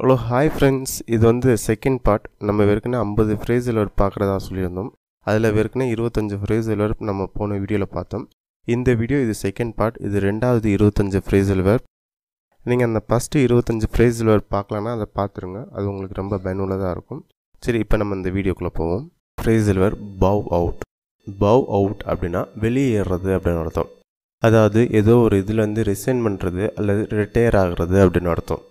Hello hi friends இது வந்து second part நம்ம வெறுக்கனே ஐம்பது ஃப்ரேஸ் வேர்ப் பார்க்குறதா சொல்லியிருந்தோம் அதில் வெறுக்கனே இருபத்தஞ்சு ஃப்ரேஸ் வேர்ப் நம்ம போன வீடியோவில் பார்த்தோம் இந்த வீடியோ இது செகண்ட் பார்ட் இது ரெண்டாவது இருபத்தஞ்சு ஃப்ரேஸில் எல்வர் நீங்கள் அந்த ஃபஸ்ட்டு இருபத்தஞ்சு ஃப்ரேஸ் எல்வர் பார்க்கலன்னா அதை பார்த்துருங்க அது உங்களுக்கு ரொம்ப பயனுள்ளதாக இருக்கும் சரி இப்போ நம்ம இந்த வீடியோக்குள்ளே போவோம் ஃப்ரேஸ் எல்வர் பவ் அவுட் பவ் அவுட் அப்படின்னா வெளியேறது அப்படின்னு அர்த்தம் அதாவது ஏதோ ஒரு இதுலேருந்து ரிசைன் பண்ணுறது அல்லது ரிட்டையர் ஆகிறது அப்படின்னு அர்த்தம்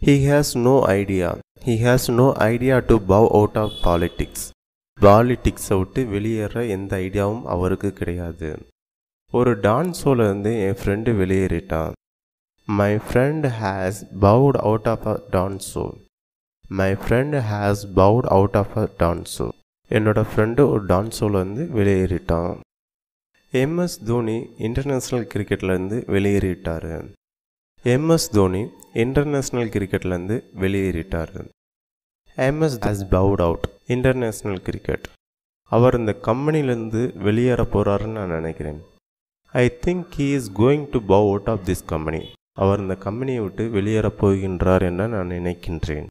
He has no idea. He has no idea to bow out of politics. பாலிட்டிக்ஸை விட்டு வெளியேற எந்த ஐடியாவும் அவருக்கு கிடையாது ஒரு டான்ஸ் ஷோலேருந்து என் ஃப்ரெண்டு வெளியேறிட்டான் my friend has bowed out of a dance show my friend has bowed out of a dance show என்னோட ஃப்ரெண்டு ஒரு டான்ஸ் ஷோலேருந்து வெளியேறிட்டான் எம்எஸ் தோனி இன்டர்நேஷ்னல் கிரிக்கெட்லேருந்து வெளியேறிட்டார் எம்எஸ் தோனி இன்டர்நேஷ்னல் கிரிக்கெட்லேருந்து வெளியேறிட்டார் MS has bowed out international cricket அவர் இந்த கம்பெனிலேருந்து வெளியேற போகிறாருன்னு நான் நினைக்கிறேன் I think he is going to bow out of this company அவர் இந்த கம்பெனியை விட்டு வெளியேற போகின்றார் என நான் நினைக்கின்றேன்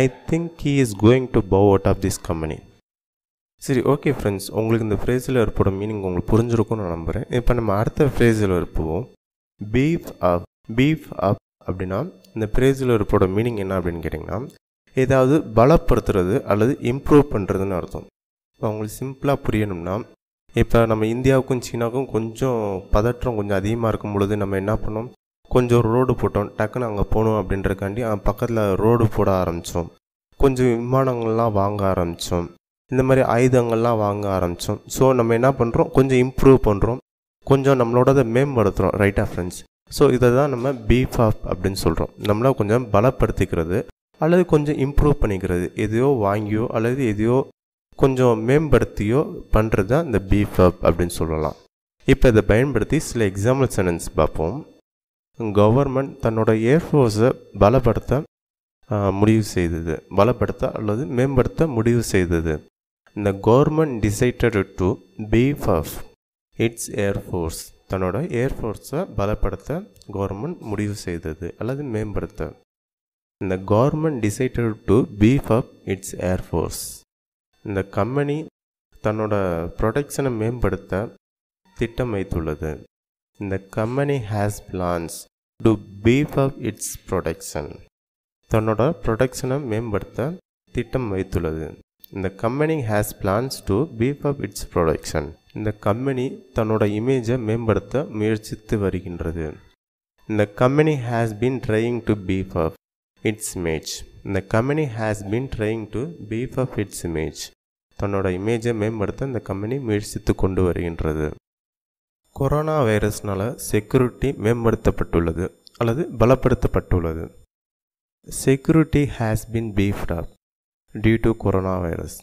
I think he is going to bow out of this company சரி ஓகே ஃப்ரெண்ட்ஸ் உங்களுக்கு இந்த ஃப்ரேஸில் ஏற்படும் மீனிங் உங்களுக்கு புரிஞ்சிருக்கும்னு நான் நம்புகிறேன் இப்போ நம்ம அடுத்த ஃப்ரேஸில் இருப்போம் பீஃப் அப் பீஃப் அப் அப்படின்னா இந்த பிரேசில் இருப்போட மீனிங் என்ன அப்படின்னு கேட்டிங்கன்னா ஏதாவது பலப்படுத்துறது அல்லது இம்ப்ரூவ் பண்ணுறதுன்னு அர்த்தம் இப்போ அவங்களுக்கு சிம்பிளாக புரியணும்னா இப்போ நம்ம இந்தியாவுக்கும் சீனாவுக்கும் கொஞ்சம் பதற்றம் கொஞ்சம் அதிகமாக இருக்கும் பொழுது நம்ம என்ன பண்ணோம் கொஞ்சம் ரோடு போட்டோம் டக்குன்னு அங்கே போகணும் அப்படின்றக்காண்டி பக்கத்தில் ரோடு போட ஆரம்பித்தோம் கொஞ்சம் விமானங்கள்லாம் வாங்க ஆரம்பித்தோம் இந்த மாதிரி ஆயுதங்கள்லாம் வாங்க ஆரம்பித்தோம் ஸோ நம்ம என்ன பண்ணுறோம் கொஞ்சம் இம்ப்ரூவ் பண்ணுறோம் கொஞ்சம் நம்மளோட அதை மேம்படுத்துகிறோம் ரைட்டாக ஃப்ரெண்ட்ஸ் ஸோ இதை தான் நம்ம பீஃப் ஆஃப் அப்படின்னு சொல்கிறோம் நம்மளை கொஞ்சம் பலப்படுத்திக்கிறது அல்லது கொஞ்சம் இம்ப்ரூவ் பண்ணிக்கிறது எதையோ வாங்கியோ அல்லது எதையோ கொஞ்சம் மேம்படுத்தியோ பண்ணுறது தான் இந்த பீஃப் ஆப் அப்படின்னு சொல்லலாம் இப்போ இதை பயன்படுத்தி சில எக்ஸாம்பிள் சென்டென்ஸ் பார்ப்போம் கவர்மெண்ட் தன்னோட ஏர்ஃபோர்ஸை பலப்படுத்த முடிவு செய்தது பலப்படுத்த அல்லது மேம்படுத்த முடிவு செய்தது இந்த government decided to beef off its air force தன்னோட ஏர்ஃபோர்ஸை பலப்படுத்த கவர்மெண்ட் முடிவு செய்தது அல்லது மேம்படுத்த இந்த government decided to beef up its air force இந்த கம்பெனி தன்னோட ப்ரொடெக்ஷனை மேம்படுத்த திட்டம் வைத்துள்ளது இந்த company has plans to beef up its protection தன்னோட ப்ரொடெக்ஷனை மேம்படுத்த திட்டம் வைத்துள்ளது இந்த company has plans to beef up its protection இந்த கம்பெனி தன்னோட இமேஜை மேம்படுத்த முயற்சித்து வருகின்றது இந்த company has been trying to beef up its image இந்த company has been trying to beef up its image தன்னோட இமேஜை மேம்படுத்த இந்த கம்பெனி முயற்சித்து கொண்டு வருகின்றது கொரோனா வைரஸ்னால் செக்யூரிட்டி மேம்படுத்தப்பட்டுள்ளது அல்லது பலப்படுத்தப்பட்டுள்ளது security has been beefed up due to corona virus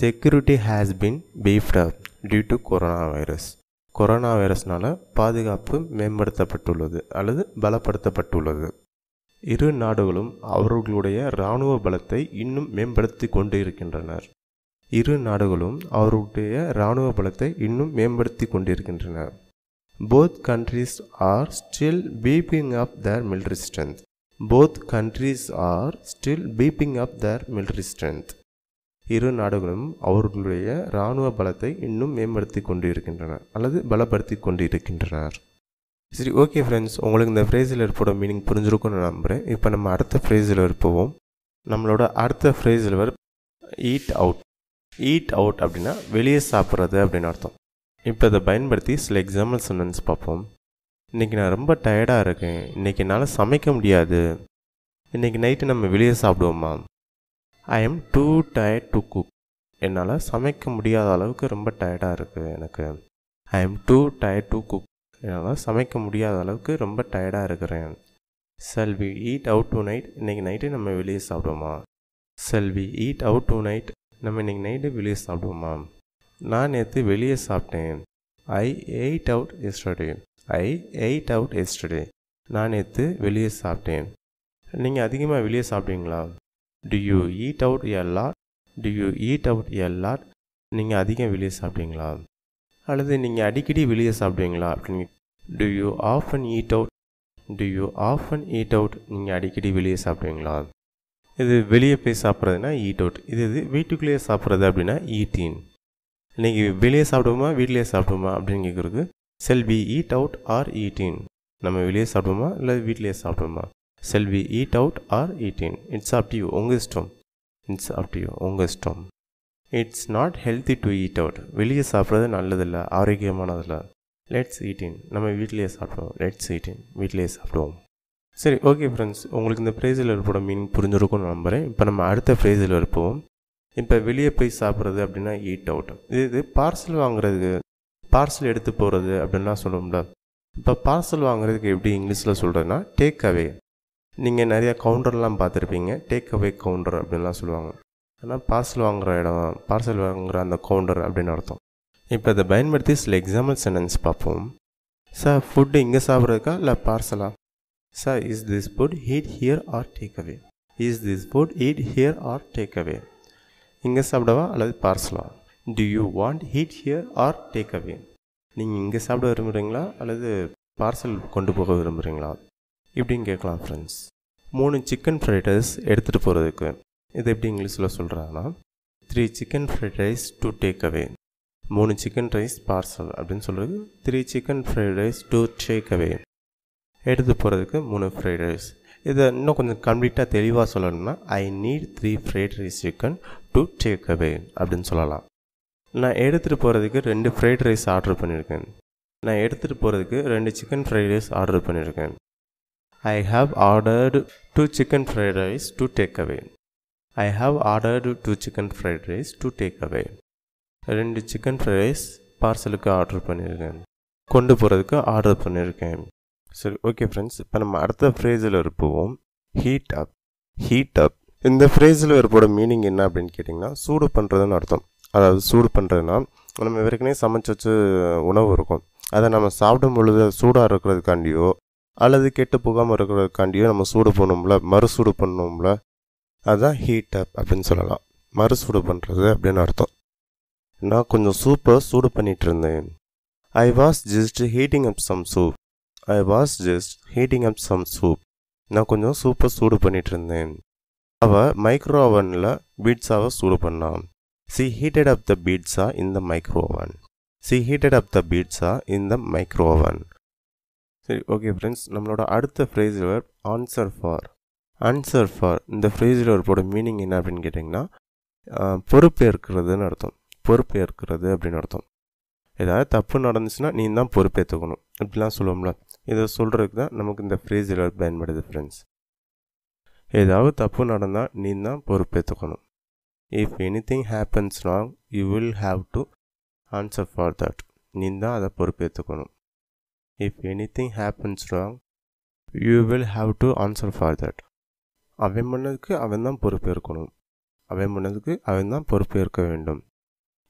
security has been beefed up due to corona virus corona வைரஸ்னால பாதுகாப்பு மேம்படுத்தப்பட்டுள்ளது அல்லது பலப்படுத்தப்பட்டுள்ளது இரு நாடுகளும் அவர்களுடைய இராணுவ பலத்தை இன்னும் மேம்படுத்தி கொண்டு இருக்கின்றனர் இரு நாடுகளும் அவர்களுடைய இராணுவ பலத்தை இன்னும் மேம்படுத்தி கொண்டிருக்கின்றன both countries are still beefing up their military strength both countries are still beefing up their military strength இரு நாடுகளும் அவர்களுடைய இராணுவ பலத்தை இன்னும் மேம்படுத்தி கொண்டு அல்லது பலப்படுத்தி கொண்டு இருக்கின்றனர் சரி ஓகே ஃப்ரெண்ட்ஸ் உங்களுக்கு இந்த ஃப்ரேஸில் இருப்போட மீனிங் புரிஞ்சிருக்கும்னு நம்புகிறேன் இப்போ நம்ம அடுத்த ஃப்ரேஸில் இருப்போம் நம்மளோட அடுத்த ஃப்ரேஸில் வர் ஈட் அவுட் ஈட் அவுட் அப்படின்னா வெளியே சாப்பிட்றது அப்படின்னு அர்த்தம் இப்போ அதை பயன்படுத்தி சில எக்ஸாம்பிள் சொன்னன்ஸ் பார்ப்போம் இன்றைக்கி நான் ரொம்ப டயர்டாக இருக்கேன் இன்றைக்கி என்னால் சமைக்க முடியாது இன்றைக்கி நைட்டு நம்ம வெளியே சாப்பிடுவோமா I am too tired to cook என்னால் சமைக்க முடியாத அளவுக்கு ரொம்ப டயர்டாக இருக்குது எனக்கு I am too tired to cook என்னால் சமைக்க முடியாத அளவுக்கு ரொம்ப டயர்டாக இருக்கிறேன் shall we eat out tonight இன்றைக்கி நைட்டு நம்ம வெளியே சாப்பிடுவோமா shall we eat out tonight நம்ம இன்றைக்கி நைட்டு வெளியே சாப்பிடுவோமா நான் நேற்று வெளியே சாப்பிட்டேன் I ate out yesterday I ate out yesterday நான் நேற்று வெளியே சாப்பிட்டேன் நீங்கள் அதிகமாக வெளியே சாப்பிட்டீங்களா do you eat out a lot do you eat out a lot நீங்கள் அதிகம் வெளியே சாப்பிடுவீங்களா அல்லது நீங்கள் அடிக்கடி வெளியே சாப்பிடுவீங்களா அப்படின்னு to you off and eat out to you off and eat out நீங்கள் அடிக்கடி வெளியே சாப்பிடுவீங்களா இது வெளியே போய் சாப்பிட்றதுனா ஈட் அவுட் இது இது வீட்டுக்குள்ளேயே சாப்பிட்றது அப்படின்னா ஈட் நீங்கள் வெளியே சாப்பிடுவோமா வீட்டிலேயே சாப்பிடுவோமா அப்படின்னு கேட்குறதுக்கு shall we eat out or eat நம்ம வெளியே சாப்பிடுவோமா இல்லை வீட்டிலேயே சாப்பிடுவோமா shall we eat out or eat in it's up to you உங்கள் இஷ்டம் இட்ஸ் அப் டு யூ உங்கள் இஷ்டம் it's not healthy to eat out வெளியே சாப்பிட்றது நல்லதில்லை ஆரோக்கியமானதில்லை லெட்ஸ் ஈட்டின் நம்ம வீட்டிலேயே சாப்பிடுவோம் லெட்ஸ் ஈட்டின் வீட்லேயே சாப்பிடுவோம் சரி ஓகே ஃப்ரெண்ட்ஸ் உங்களுக்கு இந்த ஃப்ரேஸில் இருப்போட மீனிங் புரிஞ்சிருக்கும்னு நம்புகிறேன் இப்போ நம்ம அடுத்த ஃப்ரேஸில் இருப்போம் இப்போ வெளியே போய் சாப்பிட்றது அப்படின்னா ஈட் அவுட் இது இது பார்சல் வாங்குறதுக்கு பார்சல் எடுத்து போகிறது அப்படின்லாம் சொல்லுவோம்ல இப்போ பார்சல் வாங்குறதுக்கு எப்படி இங்கிலீஷில் சொல்கிறதுனா டேக் அவே நீங்கள் நிறையா கவுண்டர்லாம் பார்த்துருப்பீங்க டேக் அவே கவுண்டர் அப்படின்லாம் சொல்லுவாங்க ஆனால் பார்சல் வாங்குகிற இடம் பார்சல் வாங்குகிற அந்த கவுண்டர் அப்படின்னு அர்த்தம் இப்போ அதை பயன்படுத்தி சில எக்ஸாம்பிள் சென்டென்ஸ் பார்ப்போம் சார் ஃபுட்டு இங்கே சாப்பிட்றதுக்கா இல்லை பார்சலா sir is this food eat here or take away is this food eat here or take away இங்கே சாப்பிடவா அல்லது பார்சலா do you want eat here or take away நீங்கள் இங்கே சாப்பிட விரும்புகிறீங்களா அல்லது பார்சல் கொண்டு போக விரும்புகிறீங்களா இப்படின்னு கேட்கலாம் ஃப்ரெண்ட்ஸ் மூணு சிக்கன் ஃப்ரைட் ரைஸ் எடுத்துகிட்டு போகிறதுக்கு இது எப்படி இங்கிலீஷில் சொல்கிறாங்கன்னா three chicken fried rice to take away மூணு சிக்கன் ரைஸ் பார்சல் அப்படின்னு சொல்கிறது three chicken fried rice to take away எடுத்து போகிறதுக்கு மூணு ஃப்ரைட் ரைஸ் இதை இன்னும் கொஞ்சம் கம்ப்ளீட்டாக தெளிவாக சொல்லணும்னா I need three fried rice chicken to take away அப்படின்னு சொல்லலாம் நான் எடுத்துகிட்டு போகிறதுக்கு ரெண்டு ஃப்ரைட் ரைஸ் ஆர்டர் பண்ணியிருக்கேன் நான் எடுத்துகிட்டு போகிறதுக்கு ரெண்டு சிக்கன் ஃப்ரைட் ரைஸ் ஆர்டர் பண்ணியிருக்கேன் I have ordered two chicken fried rice to take away. I have ordered two chicken fried rice to take away. ரெண்டு சிக்கன் ஃப்ரைட் ரைஸ் பார்சலுக்கு ஆர்டர் பண்ணியிருக்கேன் கொண்டு போகிறதுக்கு ஆர்டர் பண்ணியிருக்கேன் சரி ஓகே ஃப்ரெண்ட்ஸ் இப்போ நம்ம அடுத்த ஃப்ரேஸில் இருப்போம் ஹீட் அப் ஹீட் அப் இந்த ஃப்ரேஸில் இருப்போட மீனிங் என்ன அப்படின்னு கேட்டிங்கன்னா சூடு பண்ணுறதுன்னு அர்த்தம் அதாவது சூடு பண்ணுறதுன்னா நம்ம ஏற்கனவே சமைச்சு வச்சு உணவு இருக்கும் அதை நம்ம சாப்பிடும் பொழுது சூடாக இருக்கிறதுக்காண்டியோ அல்லது கெட்டு போகாமல் இருக்கிறதுக்காண்டியும் நம்ம சூடு பண்ணோம்ல மறுசூடு பண்ணோம்ல அதுதான் ஹீட் அப் அப்படின்னு சொல்லலாம் மறுசூடு பண்ணுறது அப்படின்னு அர்த்தம் நான் கொஞ்சம் சூப்பை சூடு பண்ணிகிட்டு இருந்தேன் I was just heating up some soup I was just heating up some soup நான் கொஞ்சம் சூப்பை சூடு பண்ணிகிட்டு இருந்தேன் அவள் மைக்ரோ ஓவனில் பீட்ஸாவை சூடு பண்ணான் she heated up the pizza in the micro oven she heated up the pizza in the micro oven சரி ஓகே ஃப்ரெண்ட்ஸ் நம்மளோட அடுத்த ஃப்ரேஸில் verb answer for answer for இந்த ஃப்ரேஸில் போட மீனிங் என்ன அப்படின்னு கேட்டிங்கன்னா பொறுப்பேற்கிறதுன்னு அர்த்தம் பொறுப்பேற்கிறது அப்படின்னு அர்த்தம் ஏதாவது தப்பு நடந்துச்சுன்னா நீ தான் பொறுப்பேற்றுக்கணும் இப்படிலாம் சொல்லுவோம்ல இதை சொல்கிறதுக்கு தான் நமக்கு இந்த ஃப்ரேஸில் பயன்படுது ஃப்ரெண்ட்ஸ் ஏதாவது தப்பு நடந்தால் நீ தான் பொறுப்பேற்றுக்கணும் இஃப் எனி திங் நாங் you will have to answer for that நீ தான் அதை பொறுப்பேற்றுக்கணும் if anything happens wrong you will have to answer for that அவன் பண்ணதுக்கு அவன் தான் பொறுப்பு இருக்கணும் அவன் பண்ணதுக்கு அவன் தான் பொறுப்பேற்க வேண்டும்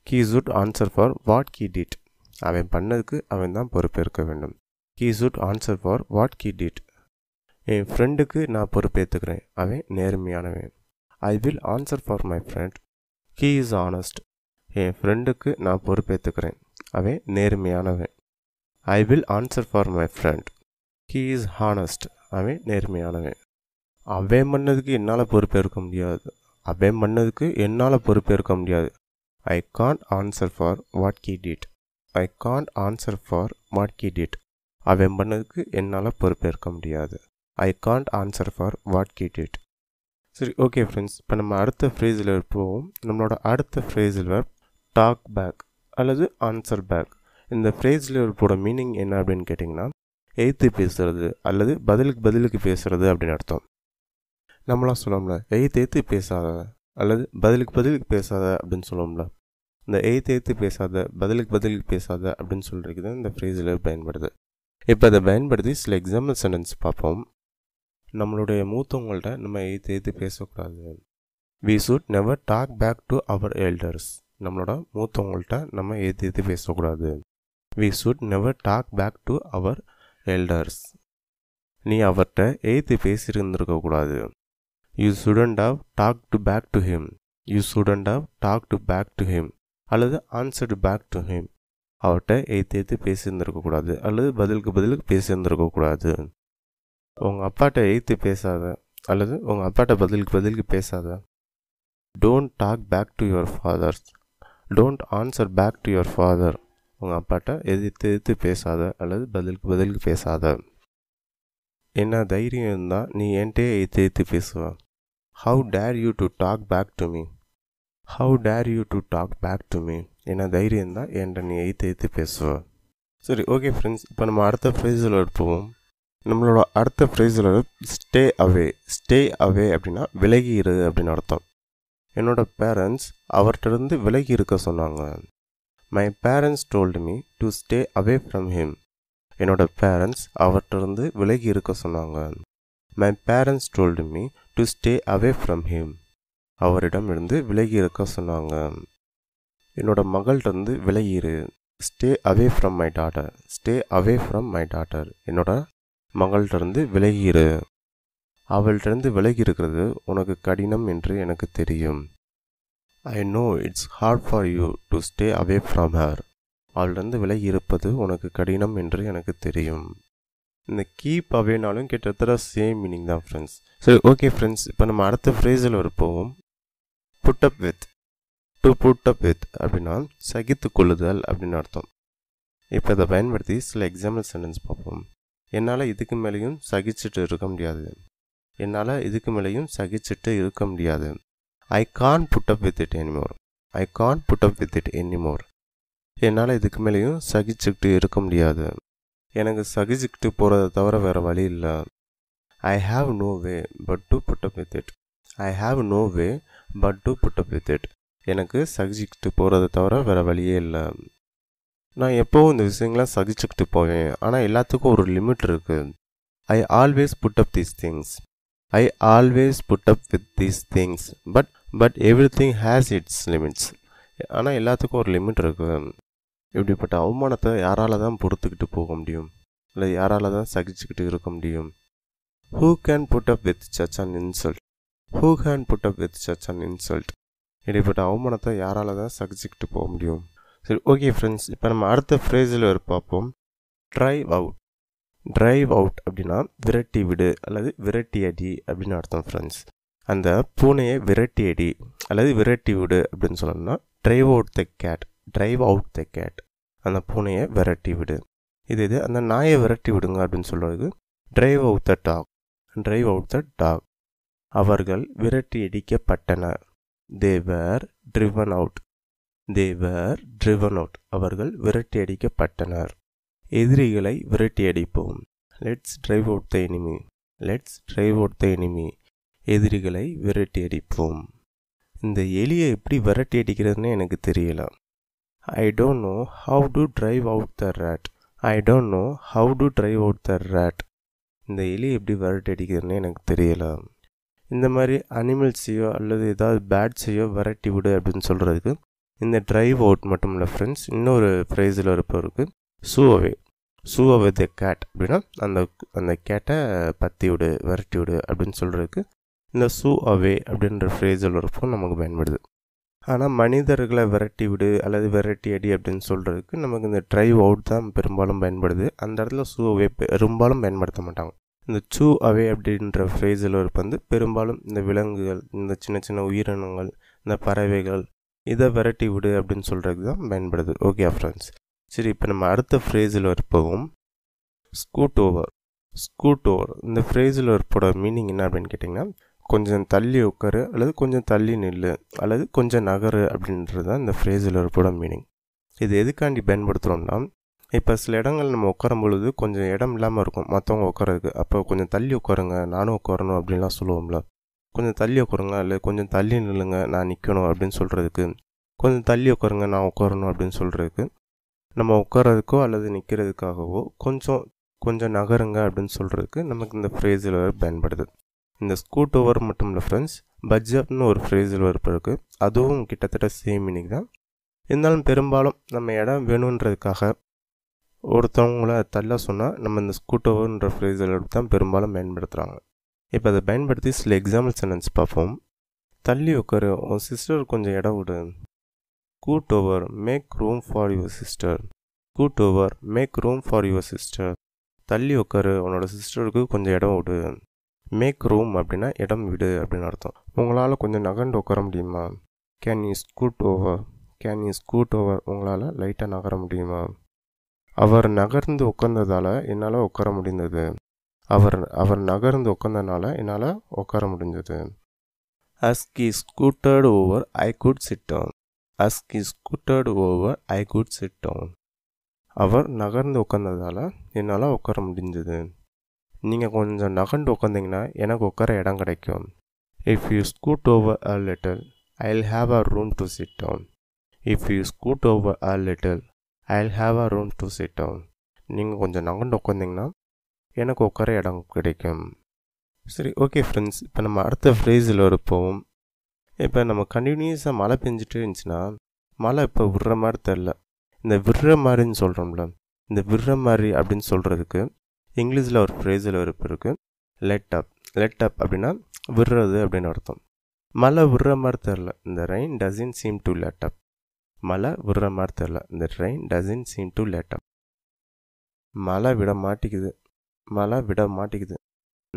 he should answer for what he did அவன் பண்ணதுக்கு அவன் தான் பொறுப்பேற்க வேண்டும் he should answer for what he did என் ஃப்ரெண்டுக்கு நான் பொறுப்பேற்றுக்கிறேன் அவன் நேர்மையானவன் I will answer for my friend he is honest என் ஃப்ரெண்டுக்கு நான் பொறுப்பேற்றுக்கிறேன் அவன் நேர்மையானவன் I will answer for my friend he is honest அவன் நேர்மையானவன் அவன் பண்ணதுக்கு என்னால் பொறுப்பேற்க முடியாது அவன் பண்ணதுக்கு என்னால் பொறுப்பேற்க முடியாது I can't answer for what he did I can't answer for what he did அவன் பண்ணதுக்கு என்னால் பொறுப்பேற்க முடியாது I can't answer for what he did சரி ஓகே ஃப்ரெண்ட்ஸ் இப்போ நம்ம அடுத்த ஃப்ரேஸில் போவோம் நம்மளோட அடுத்த ஃப்ரேஸில் டாக் பேக் அல்லது ஆன்சர் பேக் இந்த ஃப்ரேஸில் போட மீனிங் என்ன அப்படின்னு கேட்டிங்கன்னா எயித்து பேசுகிறது அல்லது பதிலுக்கு பதிலுக்கு பேசுகிறது அப்படின்னு அர்த்தம் நம்மளாம் சொல்லோம்ல எய்த்து எய்த்து பேசாத அல்லது பதிலுக்கு பதிலுக்கு பேசாத அப்படின்னு சொல்லுவோம்ல இந்த எய்த்து எய்த்து பேசாத பதிலுக்கு பதிலுக்கு பேசாத அப்படின்னு சொல்கிறதுக்கு தான் இந்த ஃப்ரேஸில் பயன்படுது இப்போ அதை பயன்படுத்தி சில எக்ஸாம்பிள் சென்டென்ஸ் பார்ப்போம் நம்மளுடைய மூத்தவங்கள்ட்ட நம்ம எய்த்து எய்த்து பேசக்கூடாது we should never talk back to our elders நம்மளோட மூத்தவங்கள்ட்ட நம்ம ஏற்று ஏற்று பேசக்கூடாது we should never talk back to our elders நீ அவர்கிட்ட எய்த்து பேசியிருந்திருக்க கூடாது you shouldn't have talked back to him you shouldn't have talked back to him அல்லது ஆன்சர்டு பேக் டு ஹிம் அவர்கிட்ட எய்த்து எய்த்து பேசியிருந்திருக்கக்கூடாது அல்லது பதிலுக்கு பதிலுக்கு பேசியிருந்திருக்கக்கூடாது உங்கள் அப்பாட்ட எய்த்து பேசாத அல்லது உங்கள் அப்பாட்ட பதிலுக்கு பதிலுக்கு பேசாத don't talk back to your fathers don't answer back to your father உங்கள் அப்பாட்ட எதிர்த்து எதிர்த்து பேசாத அல்லது பதிலுக்கு பதிலுக்கு பேசாத என்ன தைரியம் இருந்தால் நீ என்கிட்டே எதிர்த்து எதிர்த்து பேசுவ how dare you to talk back to me how dare you to talk back to me என்ன தைரியம் இருந்தால் என்கிட்ட நீ எதிர்த்து எழுத்து பேசுவ சரி ஓகே ஃப்ரெண்ட்ஸ் இப்போ நம்ம அடுத்த ஃப்ரைஸில் எடுப்போம் நம்மளோட அடுத்த ஃப்ரைஸில் ஸ்டே அவே ஸ்டே அவே அப்படின்னா விலகி இரு அப்படின்னு அர்த்தம் என்னோடய பேரண்ட்ஸ் அவர்கிட்ட இருந்து விலகி இருக்க சொன்னாங்க my parents told me to stay away from him என்னோட பேரண்ட்ஸ் இருந்து விலகி இருக்க சொன்னாங்க my parents told me to stay away from him அவரிடம் இருந்து விலகி இருக்க சொன்னாங்க என்னோட மகள்கிட்டருந்து விலகிரு stay away from my daughter stay away from my daughter என்னோட மகள்கிட்டருந்து விலகிரு அவள்கிட்டருந்து விலகி இருக்கிறது உனக்கு கடினம் என்று எனக்கு தெரியும் I know it's hard for you to stay away from her அவளிருந்து விலகி இருப்பது உனக்கு கடினம் என்று எனக்கு தெரியும் இந்த கீப் அவேனாலும் கிட்டத்தட்ட சேம் மீனிங் தான் ஃப்ரெண்ட்ஸ் சரி ஓகே ஃப்ரெண்ட்ஸ் இப்போ நம்ம அடுத்த ஃப்ரேஸில் போவோம் put up with to put up with அப்படின்னா சகித்து கொள்ளுதல் அப்படின்னு அர்த்தம் இப்போ இதை பயன்படுத்தி சில எக்ஸாம்பிள் சென்டென்ஸ் பார்ப்போம் என்னால் இதுக்கு மேலேயும் சகிச்சுட்டு இருக்க முடியாது என்னால் இதுக்கு மேலேயும் சகிச்சுட்டு இருக்க முடியாது I can't put up with it anymore I can't put up with it anymore என்னால் இதுக்கு மேலேயும் சகிச்சுக்கிட்டு இருக்க முடியாது எனக்கு சகிச்சுக்கிட்டு போகிறத தவிர வேறு வழி இல்லை I have no way but to put up with it I have no way but to put up with it எனக்கு சகிச்சுக்கிட்டு போகிறத தவிர வேறு வழியே இல்லை நான் எப்போவும் இந்த விஷயங்களாம் சகிச்சுக்கிட்டு போவேன் ஆனால் எல்லாத்துக்கும் ஒரு லிமிட் இருக்குது I always put up these things I always put up with these things but but everything has its limits ஆனால் எல்லாத்துக்கும் ஒரு லிமிட் இருக்குது இப்படிப்பட்ட அவமானத்தை யாரால் தான் பொறுத்துக்கிட்டு போக முடியும் இல்லை யாரால் தான் சகிச்சுக்கிட்டு இருக்க முடியும் who can put up with such and insult who can put up with such and insult இப்படிப்பட்ட அவமானத்தை யாரால் தான் சகிச்சுக்கிட்டு போக முடியும் சரி ஓகே ஃப்ரெண்ட்ஸ் இப்போ நம்ம அடுத்த ஃப்ரேஸில் ஒரு பார்ப்போம் ட்ரைவ் அவுட் ட்ரைவ் அவுட் அப்படின்னா விரட்டி விடு அல்லது விரட்டி அடி அப்படின்னு அர்த்தம் ஃப்ரெண்ட்ஸ் அந்த பூனையை விரட்டி அடி அல்லது விரட்டி விடு அப்படின்னு சொல்லணும்னா drive out the cat drive out the cat அந்த பூனையை விரட்டி விடு இது இது அந்த நாயை விரட்டி விடுங்க அப்படின்னு சொல்கிறது drive out the dog drive out the dog அவர்கள் விரட்டி அடிக்கப்பட்டனர் they were driven out they were driven out அவர்கள் விரட்டி அடிக்கப்பட்டனர் எதிரிகளை விரட்டி அடிப்போம் let's drive out the enemy let's drive out the enemy எதிரிகளை விரட்டி அடிப்போம் இந்த எலியை எப்படி விரட்டி அடிக்கிறதுனே எனக்கு தெரியல I don't know how to drive out the rat I don't know how to drive out the rat இந்த எலி எப்படி விரட்டி அடிக்கிறதுனே எனக்கு தெரியல இந்த மாதிரி அனிமல்ஸையோ அல்லது ஏதாவது பேட்ஸையோ விரட்டி விடு அப்படின்னு சொல்கிறதுக்கு இந்த ட்ரைவ் அவுட் மட்டும் இல்லை ஃப்ரெண்ட்ஸ் இன்னொரு ஃப்ரைஸில் இருப்பவருக்கு சூவே சூவே த கேட் அப்படின்னா அந்த அந்த கேட்டை பற்றி விடு விரட்டி விடு அப்படின்னு சொல்கிறதுக்கு இந்த சூ அவே அப்படின்ற ஃப்ரேஸில் வரப்போ நமக்கு பயன்படுது ஆனால் மனிதர்களை விரட்டி விடு அல்லது விரட்டி அடி அப்படின்னு சொல்கிறதுக்கு நமக்கு இந்த ட்ரைவ் அவுட் தான் பெரும்பாலும் பயன்படுது அந்த இடத்துல சூ அவே பெரும்பாலும் பயன்படுத்த மாட்டாங்க இந்த சூ அவே அப்படின்ற ஃப்ரேஸில் வரப்போ வந்து பெரும்பாலும் இந்த விலங்குகள் இந்த சின்ன சின்ன உயிரினங்கள் இந்த பறவைகள் இதை விரட்டி விடு அப்படின்னு சொல்கிறதுக்கு தான் பயன்படுது ஓகே ஃப்ரெண்ட்ஸ் சரி இப்போ நம்ம அடுத்த ஃப்ரேஸில் இருப்போம் ஸ்கூட் ஓவர் ஸ்கூட் ஓவர் இந்த ஃப்ரேஸில் இருப்போட மீனிங் என்ன அப்படின்னு கேட்டிங்கன்னா கொஞ்சம் தள்ளி உட்காரு அல்லது கொஞ்சம் தள்ளி நில்லு அல்லது கொஞ்சம் நகரு அப்படின்றது தான் இந்த ஃப்ரேஸில் இருப்போட மீனிங் இது எதுக்காண்டி பயன்படுத்துகிறோம்னா இப்போ சில இடங்கள் நம்ம உட்காரும் பொழுது கொஞ்சம் இடம் இல்லாமல் இருக்கும் மற்றவங்க உட்காரதுக்கு அப்போ கொஞ்சம் தள்ளி உட்காருங்க நானும் உட்காரணும் அப்படின்லாம் சொல்லுவோம்ல கொஞ்சம் தள்ளி உட்காருங்க இல்லை கொஞ்சம் தள்ளி நில்லுங்க நான் நிற்கணும் அப்படின்னு சொல்கிறதுக்கு கொஞ்சம் தள்ளி உட்காருங்க நான் உட்காரணும் அப்படின்னு சொல்கிறதுக்கு நம்ம உட்காரதுக்கோ அல்லது நிற்கிறதுக்காகவோ கொஞ்சம் கொஞ்சம் நகருங்க அப்படின்னு சொல்கிறதுக்கு நமக்கு இந்த ஃப்ரேஸில் பயன்படுது இந்த ஸ்கூட் ஓவர் மட்டும் இல்லை ஃப்ரெண்ட்ஸ் பட்ஜப்னு ஒரு ஃப்ரேஸில் வரப்பு அதுவும் கிட்டத்தட்ட சேம் மீனிங் தான் இருந்தாலும் பெரும்பாலும் நம்ம இடம் வேணுன்றதுக்காக ஒருத்தவங்கள தள்ள சொன்னால் நம்ம இந்த ஸ்கூட் ஓவர்ன்ற ஃப்ரேஸில் தான் பெரும்பாலும் பயன்படுத்துகிறாங்க இப்போ அதை பயன்படுத்தி சில எக்ஸாம்பிள் சென்டென்ஸ் பார்ப்போம் தள்ளி உட்காரு உன் சிஸ்டர் கொஞ்சம் இடம் விடு scoot over make room for your sister scoot over make room for your sister தள்ளி உட்காரு உன்னோட சிஸ்டருக்கு கொஞ்சம் இடம் விடு மேக் ரூம் அப்படின்னா இடம் விடு அப்படின்னு அர்த்தம் உங்களால் கொஞ்சம் நகர்ந்து உட்கார முடியுமா can you scoot over can you scoot over உங்களால் லைட்டாக நகர முடியுமா அவர் நகர்ந்து உட்கார்ந்ததால் என்னால் உட்கார முடிந்தது அவர் அவர் நகர்ந்து உட்காந்தனால என்னால் உட்கார முடிஞ்சது as he scooted over I could sit as he scooted over I could sit அவர் நகர்ந்து உட்கார்ந்ததால் என்னால் உட்கார முடிஞ்சது நீங்கள் கொஞ்சம் நகண்டு உட்காந்திங்கன்னா எனக்கு உட்கார இடம் கிடைக்கும் if you scoot over a little I will have a room to sit down if you scoot over a little I will have a room to sit down நீங்கள் கொஞ்சம் நகண்டு உட்காந்திங்கன்னா எனக்கு உட்கார இடம் கிடைக்கும் சரி ஓகே ஃப்ரெண்ட்ஸ் இப்போ நம்ம அடுத்த ஃப்ரேஸில் இருப்போம் இப்போ நம்ம கண்டினியூஸாக மழை பெஞ்சிட்டே இருந்துச்சுன்னா மழை இப்போ விடுற மாதிரி தெரில இந்த விடுற மாதிரின்னு சொல்கிறோம்ல இந்த விடுற மாதிரி அப்படின்னு சொல்கிறதுக்கு இங்கிலீஷில் ஒரு ஃப்ரேஸில் ஒரு இருக்குது லெட் அப் லெட் அப் அப்படின்னா விடுறது அப்படின்னு அர்த்தம் மழை விடுற மாதிரி தெரில இந்த rain doesn't seem to let up மழை விடுற மாதிரி தெரில இந்த rain doesn't seem to let up மழை விட மாட்டேங்குது மழை விட மாட்டேங்குது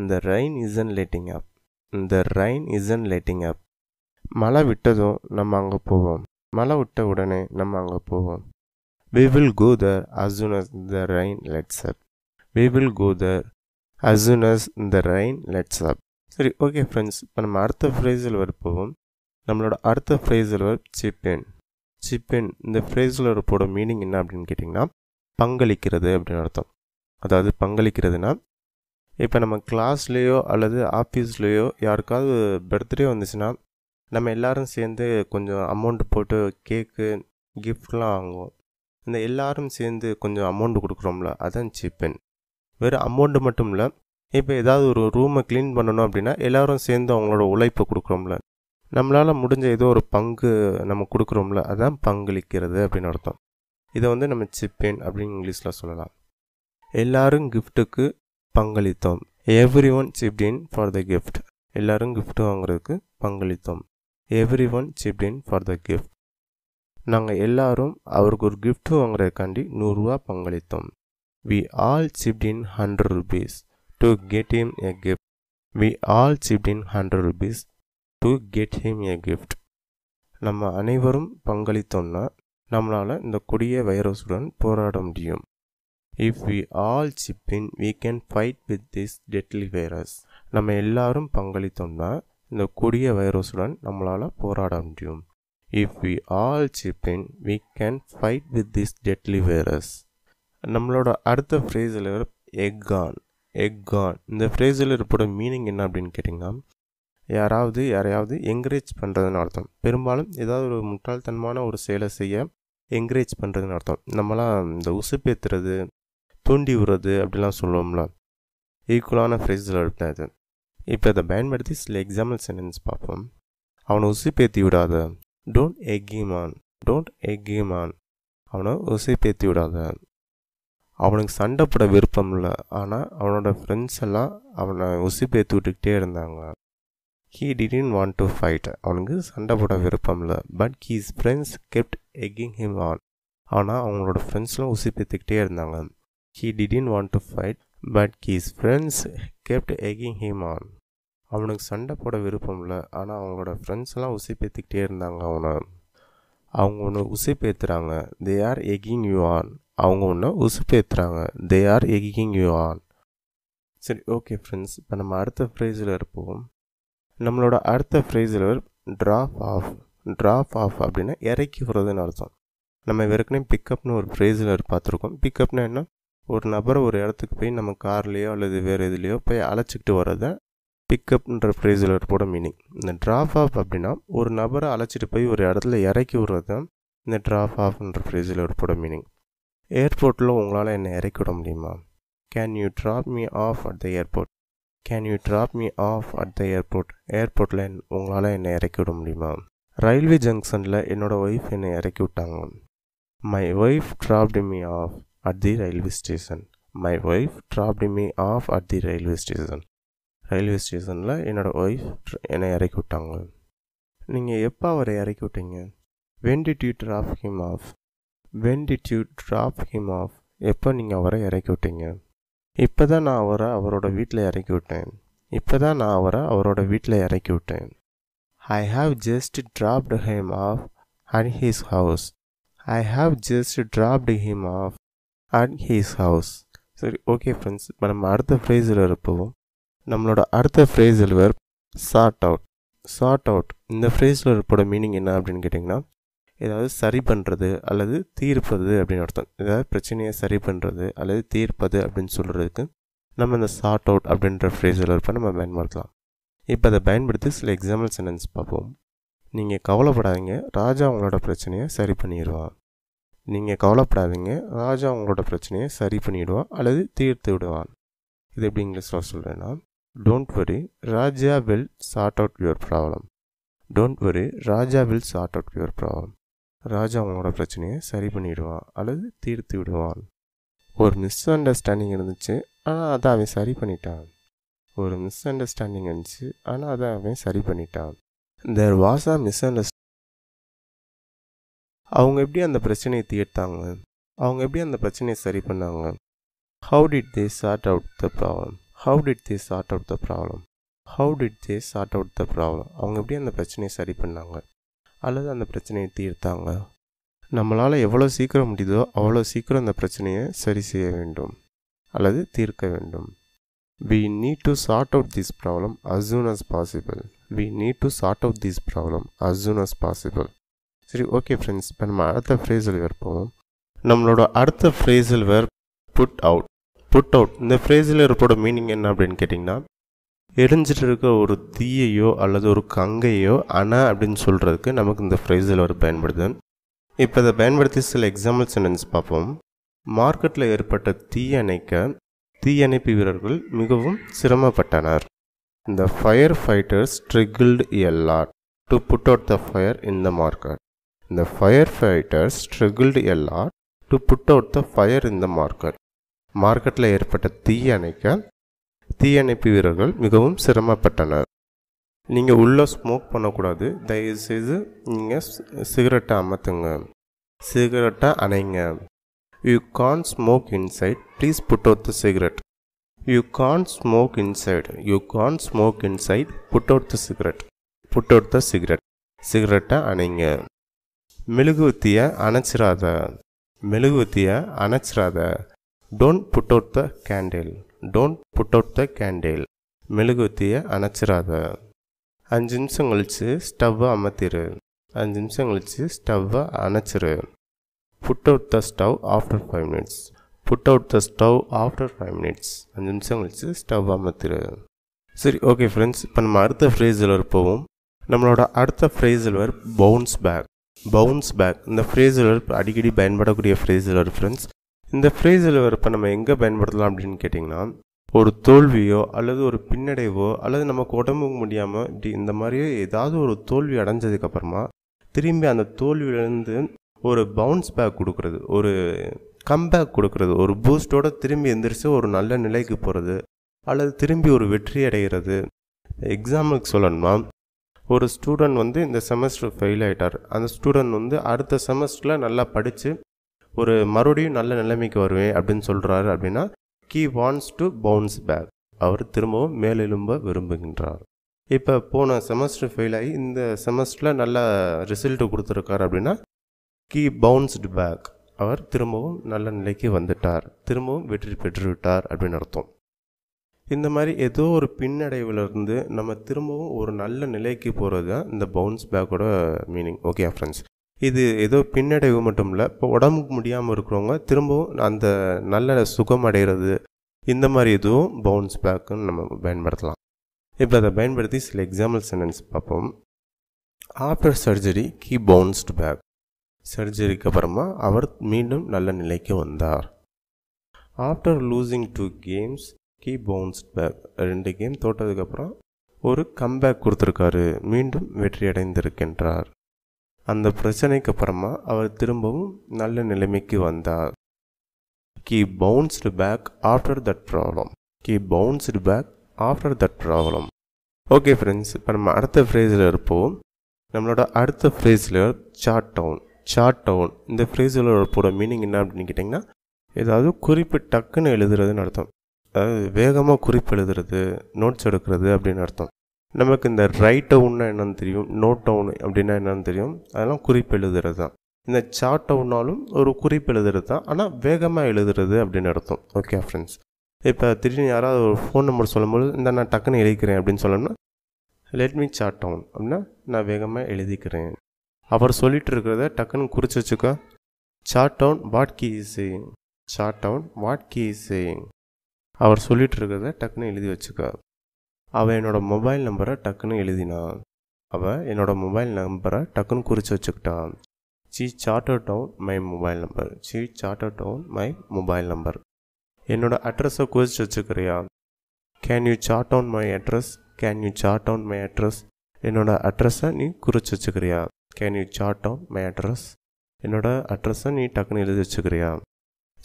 இந்த ரெயின் இசன் லேட்டிங் அப் இந்த ரெயின் இசன் லேட்டிங் அப் மழை விட்டதும் நம்ம அங்கே போவோம் மழை விட்ட உடனே நம்ம அங்கே போவோம் we will go there as soon as the rain lets up we will go there as soon as இந்த ரெயின் லெட்ஸ் அப் சரி ஓகே ஃப்ரெண்ட்ஸ் இப்போ நம்ம அடுத்த ஃப்ரேஸில் வரப்போவோம் நம்மளோட அடுத்த ஃப்ரேஸில் வர சிப்பின் சிப்பின் இந்த ஃப்ரேஸில் வரப்போட மீனிங் என்ன அப்படின்னு கேட்டிங்கன்னா பங்களிக்கிறது அப்படின்னு அர்த்தம் அதாவது பங்களிக்கிறதுனா இப்போ நம்ம கிளாஸ்லேயோ அல்லது ஆஃபீஸ்லேயோ யாருக்காவது பர்த்டே வந்துச்சுன்னா நம்ம எல்லோரும் சேர்ந்து கொஞ்சம் அமௌண்ட் போட்டு கேக்கு கிஃப்ட்லாம் வாங்குவோம் இந்த எல்லாரும் சேர்ந்து கொஞ்சம் அமௌண்ட் கொடுக்குறோம்ல அதான் சிப்பன் வெறும் அமௌண்ட்டு மட்டும் இல்லை இப்போ ஏதாவது ஒரு ரூமை க்ளீன் பண்ணணும் அப்படின்னா எல்லோரும் சேர்ந்து அவங்களோட உழைப்பை கொடுக்குறோம்ல நம்மளால் முடிஞ்ச ஏதோ ஒரு பங்கு நம்ம கொடுக்குறோம்ல அதுதான் பங்களிக்கிறது அப்படின்னு அர்த்தம் இதை வந்து நம்ம சிப்பின் அப்படின்னு இங்கிலீஷில் சொல்லலாம் எல்லாரும் கிஃப்ட்டுக்கு பங்களித்தோம் everyone chipped in for the gift எல்லோரும் கிஃப்ட் வாங்குறதுக்கு பங்களித்தோம் everyone chipped in for the gift நாங்கள் எல்லாரும் அவருக்கு ஒரு கிஃப்ட் வாங்குறதுக்காண்டி நூறுரூவா பங்களித்தோம் We all chipped in 100 rupees to get him a gift. We all chipped in 100 rupees to get him a gift. நம்ம அனைவரும் பங்களித்தோம்னா நம்மளால் இந்த கொடிய வைரஸுடன் போராட முடியும் if we all chip in we can fight with this deadly virus நம்ம எல்லாரும் பங்களித்தோம்னா இந்த கொடிய வைரஸுடன் நம்மளால் போராட முடியும் if we all chip in we can fight with this deadly virus நம்மளோட அடுத்த ஃப்ரேஸில் எக்கான் எக்கான் இந்த ஃப்ரேஸில் இருப்போட மீனிங் என்ன அப்படின்னு கேட்டிங்கன்னா யாராவது யாரையாவது என்கரேஜ் பண்ணுறதுன்னு அர்த்தம் பெரும்பாலும் ஏதாவது ஒரு முட்டாள்தனமான ஒரு செயலை செய்ய என்கரேஜ் பண்ணுறதுன்னு அர்த்தம் நம்மளாம் இந்த உசுப்பேத்துறது தூண்டி விடுறது அப்படிலாம் சொல்லுவோம்ல ஈக்குவலான ஃப்ரேஸில் இருப்பேன் இது இப்போ அதை பயன்படுத்தி சில எக்ஸாம்பிள் சென்டென்ஸ் பார்ப்போம் அவனை உசுப்பேத்தி விடாத டோன்ட் எக்கிமான் டோன்ட் எக்கிமான் அவனை உசுப்பேத்தி விடாத அவனுக்கு சண்டை போட விருப்பம் இல்லை ஆனால் அவனோட ஃப்ரெண்ட்ஸ் எல்லாம் அவனை உசிப்பேத்து விட்டுக்கிட்டே இருந்தாங்க he didn't want to fight அவனுக்கு சண்டை போட விருப்பம் இல்லை but his friends kept egging him on ஆனால் அவங்களோட ஃப்ரெண்ட்ஸ்லாம் பேத்துக்கிட்டே இருந்தாங்க he didn't want to fight but his friends kept egging him on அவனுக்கு சண்டை போட விருப்பம் இல்லை ஆனால் அவங்களோட ஃப்ரெண்ட்ஸ்லாம் உசிப்பேத்துக்கிட்டே இருந்தாங்க அவனை அவங்க ஒன்று பேத்துறாங்க they are egging you on அவங்க ஒன்று உசுப்பேற்றுறாங்க they are egging you on சரி ஓகே ஃப்ரெண்ட்ஸ் இப்போ நம்ம அடுத்த ஃப்ரேஸில் இருப்போம் நம்மளோட அடுத்த ஃப்ரேஸில் ட்ராப் ஆஃப் ட்ராப் ஆஃப் அப்படின்னா இறக்கி விடுறதுன்னு அர்த்தம் நம்ம ஏற்கனவே பிக்கப்னு ஒரு ஃப்ரேஸில் பார்த்துருக்கோம் பிக்கப்னா என்ன ஒரு நபர் ஒரு இடத்துக்கு போய் நம்ம கார்லேயோ அல்லது வேறு எதுலேயோ போய் அழைச்சிக்கிட்டு வர்றதை பிக்கப்ன்ற ஃப்ரேஸில் போட மீனிங் இந்த ட்ராப் ஆஃப் அப்படின்னா ஒரு நபரை அழைச்சிட்டு போய் ஒரு இடத்துல இறக்கி விடுறது தான் இந்த ட்ராப் ஆஃப்ன்ற ஃப்ரேஸில் போட மீனிங் ஏர்போர்ட்டில் உங்களால் என்னை இறக்கி விட முடியுமா can you drop me off at the airport can you drop me off at the airport ஏர்போர்ட்டில் உங்களால் என்னை இறக்கி விட முடியுமா ரயில்வே ஜங்ஷனில் என்னோடய ஒய்ஃப் என்னை இறக்கி விட்டாங்க my wife dropped me off at the railway station my wife dropped me off at the railway station railway ஸ்டேஷனில் என்னோடய ஒய்ஃப் என்னை இறக்கி விட்டாங்க நீங்கள் எப்போ அவரை இறக்கி விட்டீங்க when did you drop him off when did you drop him off எப்போ நீங்கள் அவரை இறக்கி விட்டீங்க இப்போ தான் நான் அவரை அவரோட வீட்டில் இறக்கி விட்டேன் இப்போ தான் நான் அவரை அவரோட வீட்டில் இறக்கி விட்டேன் I have just dropped him off at his house I have just dropped him off at his house சரி ஓகே ஃப்ரெண்ட்ஸ் இப்போ நம்ம அடுத்த ஃப்ரேஸில் இருப்போம் நம்மளோட அடுத்த ஃப்ரேஸில் வேர் சார்ட் அவுட் சார்ட் அவுட் இந்த ஃப்ரேஸில் இருப்போட மீனிங் என்ன அப்படின்னு கேட்டிங்கன்னா ஏதாவது சரி பண்ணுறது அல்லது தீர்ப்பது அப்படின்னு அர்த்தம் ஏதாவது பிரச்சனையை சரி பண்ணுறது அல்லது தீர்ப்பது அப்படின்னு சொல்கிறதுக்கு நம்ம இந்த சார்ட் அவுட் அப்படின்ற ஃப்ரேஸில் இருப்ப நம்ம பயன்படுத்தலாம் இப்போ அதை பயன்படுத்தி சில எக்ஸாம்பிள் சென்டென்ஸ் பார்ப்போம் நீங்கள் கவலைப்படாதீங்க ராஜா உங்களோட பிரச்சனையை சரி பண்ணிடுவான் நீங்கள் கவலைப்படாதீங்க ராஜா உங்களோட பிரச்சனையை சரி பண்ணிவிடுவான் அல்லது தீர்த்து விடுவான் இது எப்படி இங்கிலீஷில் சொல்கிறேன்னா don't worry Raja will sort out your problem don't worry Raja will sort out your problem Raja அவங்களோட பிரச்சனையை சரி பண்ணிவிடுவான் அல்லது தீர்த்து விடுவான் ஒரு மிஸ் அண்டர்ஸ்டாண்டிங் இருந்துச்சு ஆனால் அதை அவன் சரி பண்ணிட்டான் ஒரு மிஸ் அண்டர்ஸ்டாண்டிங் இருந்துச்சு ஆனால் அதை அவன் சரி பண்ணிட்டான் there was a misunderstanding அவங்க எப்படி அந்த பிரச்சனையை தீர்த்தாங்க அவங்க எப்படி அந்த பிரச்சனையை சரி பண்ணாங்க how did they sort out the problem how did they sort out the problem how did they sort out the problem அவங்க எப்படி அந்த பிரச்சனையை சரி பண்ணாங்க அல்லது அந்த பிரச்சனையை தீர்த்தாங்க நம்மளால் எவ்வளோ சீக்கிரம் முடியுதோ அவ்வளோ சீக்கிரம் அந்த பிரச்சனையை சரி செய்ய வேண்டும் அல்லது தீர்க்க வேண்டும் we need to sort out this problem as soon as possible we need to sort out this problem as soon as possible சரி ஓகே ஃப்ரெண்ட்ஸ் இப்போ நம்ம அடுத்த ஃப்ரேஸில் வேர் நம்மளோட அடுத்த ஃப்ரேஸில் வேர் புட் அவுட் புட் அவுட் இந்த ஃப்ரேஸில் இருப்போட மீனிங் என்ன அப்படின்னு கேட்டிங்கன்னா எரிஞ்சிட்டு இருக்க ஒரு தீயையோ அல்லது ஒரு கங்கையோ அணா அப்படின்னு சொல்கிறதுக்கு நமக்கு இந்த ஃப்ரைஸில் ஒரு பயன்படுது இப்போ இதை பயன்படுத்தி சில எக்ஸாம்பிள் சென்டென்ஸ் பார்ப்போம் மார்க்கெட்டில் ஏற்பட்ட தீயணைக்க தீயணைப்பு வீரர்கள் மிகவும் சிரமப்பட்டனர் இந்த fire fighters struggled a lot to put out the fire in the market இந்த fire fighters struggled a to put out the fire in the market மார்க்கெட்டில் ஏற்பட்ட தீ அணைக்க தீயணைப்பு வீரர்கள் மிகவும் சிரமப்பட்டனர் நீங்கள் உள்ளே ஸ்மோக் பண்ணக்கூடாது தயவுசெய்து நீங்கள் சிகரெட்டை அமர்த்துங்க சிகரெட்டை அணைங்க you can't smoke inside please put out the cigarette you can't smoke inside you can't smoke inside put out the cigarette put out the cigarette சிகரெட்டை அணைங்க மெழுகுவத்தியை அணைச்சிராத மெழுகுவத்தியை அணைச்சிராத don't put out the candle don't put out the candle மெழுகுத்தியை அணைச்சிடாத அஞ்சு நிமிஷம் கழித்து ஸ்டவ்வை அமர்த்திரு அஞ்சு நிமிஷம் கழித்து ஸ்டவ்வை அணைச்சிரு put out the stove after five minutes put out the stove after five minutes அஞ்சு நிமிஷம் கழித்து ஸ்டவ் அமைத்திரு சரி ஓகே ஃப்ரெண்ட்ஸ் இப்போ நம்ம அடுத்த ஃப்ரேஸில் இருப்போம் நம்மளோட அடுத்த ஃப்ரேஸில் பவுன்ஸ் பேக் பவுன்ஸ் பேக் இந்த ஃப்ரேஸில் அடிக்கடி பயன்படக்கூடிய ஃப்ரேஸில் ஃப்ரெண்ட்ஸ் இந்த ஃப்ரேஸில் வரப்போ நம்ம எங்கே பயன்படுத்தலாம் அப்படின்னு கேட்டிங்கன்னா ஒரு தோல்வியோ அல்லது ஒரு பின்னடைவோ அல்லது நமக்கு உடம்புக்கு முடியாமல் இப்படி இந்த மாதிரியோ ஏதாவது ஒரு தோல்வி அடைஞ்சதுக்கப்புறமா திரும்பி அந்த தோல்வியிலேருந்து ஒரு பவுன்ஸ் பேக் கொடுக்குறது ஒரு கம்பேக் கொடுக்குறது ஒரு பூஸ்டோடு திரும்பி எந்திரிச்சு ஒரு நல்ல நிலைக்கு போகிறது அல்லது திரும்பி ஒரு வெற்றி அடைகிறது எக்ஸாம்பிளுக்கு சொல்லணுமா ஒரு ஸ்டூடெண்ட் வந்து இந்த செமஸ்டர் ஃபெயில் ஆகிட்டார் அந்த ஸ்டூடெண்ட் வந்து அடுத்த செமஸ்டரில் நல்லா படித்து ஒரு மறுபடியும் நல்ல நிலைமைக்கு வருவேன் அப்படின்னு சொல்கிறாரு அப்படின்னா he wants to bounce back அவர் திரும்பவும் மேலெலும்ப விரும்புகின்றார் இப்போ போன செமஸ்டர் ஃபெயில் ஆகி இந்த செமஸ்டரில் நல்ல ரிசல்ட்டு கொடுத்துருக்காரு அப்படின்னா கீ பவுன்ஸ்டு பேக் அவர் திரும்பவும் நல்ல நிலைக்கு வந்துட்டார் திரும்பவும் வெற்றி பெற்றுவிட்டார் அப்படின்னு அர்த்தம் இந்த மாதிரி ஏதோ ஒரு பின்னடைவுலேருந்து நம்ம திரும்பவும் ஒரு நல்ல நிலைக்கு போகிறது தான் இந்த பவுன்ஸ் பேக்கோட மீனிங் ஓகே ஃப்ரெண்ட்ஸ் இது ஏதோ பின்னடைவு மட்டும் இல்லை இப்போ உடம்புக்கு முடியாமல் இருக்கிறவங்க திரும்பவும் அந்த நல்ல சுகம் அடைகிறது இந்த மாதிரி இதுவும் பவுன்ஸ் பேக்குன்னு நம்ம பயன்படுத்தலாம் இப்போ அதை பயன்படுத்தி சில எக்ஸாம்பிள் சென்டென்ஸ் பார்ப்போம் after surgery he bounced back சர்ஜரிக்கு அப்புறமா அவர் மீண்டும் நல்ல நிலைக்கு வந்தார் after losing two games he bounced back ரெண்டு கேம் தோட்டதுக்கப்புறம் ஒரு கம்பேக் கொடுத்துருக்காரு மீண்டும் வெற்றி அடைந்திருக்கின்றார் அந்த அப்புறமா அவர் திரும்பவும் நல்ல நிலைமைக்கு வந்தார் he bounced back after that problem he bounced back after that problem okay friends இப்போ நம்ம அடுத்த ஃப்ரேஸில் இருப்போம் நம்மளோட அடுத்த ஃப்ரேஸில் சாட் டவுன் சாட் டவுன் இந்த ஃப்ரேஸில் போட மீனிங் என்ன அப்படின்னு கேட்டிங்கன்னா ஏதாவது குறிப்பு டக்குன்னு எழுதுறதுன்னு அர்த்தம் அதாவது வேகமாக குறிப்பு எழுதுறது நோட்ஸ் எடுக்கிறது அப்படின்னு அர்த்தம் நமக்கு இந்த ரைட் டவுன்னா என்னென்னு தெரியும் நோட் டவுன் அப்படின்னா என்னென்னு தெரியும் அதெல்லாம் குறிப்பு எழுதுறது தான் இந்த சார்ட் டவுன்னாலும் ஒரு குறிப்பு எழுதுறது தான் ஆனால் வேகமாக எழுதுறது அப்படின்னு அர்த்தம் ஓகே ஃப்ரெண்ட்ஸ் இப்போ திடீர்னு யாராவது ஒரு ஃபோன் நம்பர் சொல்லும்போது இந்த நான் டக்குன்னு எழுதிக்கிறேன் அப்படின்னு சொல்லணும்னா லெட் மீ சார்ட் டவுன் அப்படின்னா நான் வேகமாக எழுதிக்கிறேன் அவர் சொல்லிட்டு இருக்கிறத டக்குன்னு குறித்து வச்சுக்க jot down what he says jot down what he says அவர் சொல்லிட்டு இருக்கிறத டக்குன்னு எழுதி வச்சுக்கா அவள் என்னோடய மொபைல் நம்பரை டக்குன்னு எழுதினான் அவள் என்னோடய மொபைல் நம்பரை டக்குன்னு குறித்து வச்சுக்கிட்டான் she jotted down my mobile number she jotted down my mobile number என்னோடய அட்ரஸை குறித்து வச்சுக்கிறியா can you jot down my address can you jot down my address என்னோடய அட்ரஸை நீ குறித்து வச்சுக்கிறியா can you jot down my address என்னோடய அட்ரஸை நீ டக்குன்னு எழுதி வச்சுக்கிறியா